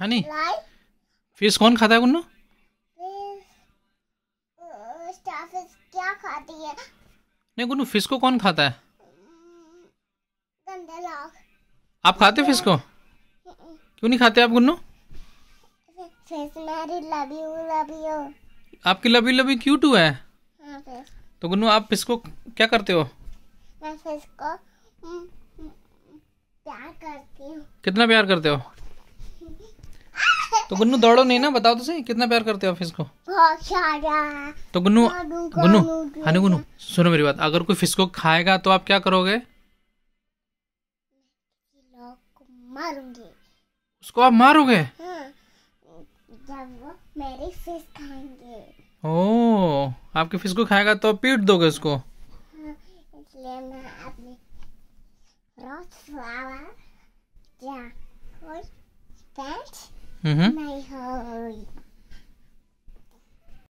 Honey fish कौन खाता है गुन्नू uh, क्या खाती है नहीं गुन्नू फिश को कौन खाता है mm, गंदे लोग आप खाते फिश को क्यों नहीं खाते आप गुन्नू फिश मेरी लवी लवी आपकी लवी लवी क्यूट हुआ है हाँ तो गुन्नू आप फिश को क्या करते हो मैं फिश को mm, mm, प्यार करती हूँ कितना प्यार करते हो तो गुन्नू दौड़ो नहीं ना बताओ तो सही कितना प्यार करते हो आप इसको तो गुन्नू गुन्नू हनी गुन्नू सुनो मेरी बात अगर कोई फिस्को खाएगा तो आप क्या करोगे उसको आप मारोगे हाँ, मेरी फिश खाएंगे ओ आपके फिश को खाएगा तो पीट दोगे उसको हाँ, इसलिए मैं अपने रोज फ्लावर या और पैंट Mm-hmm. My hurry.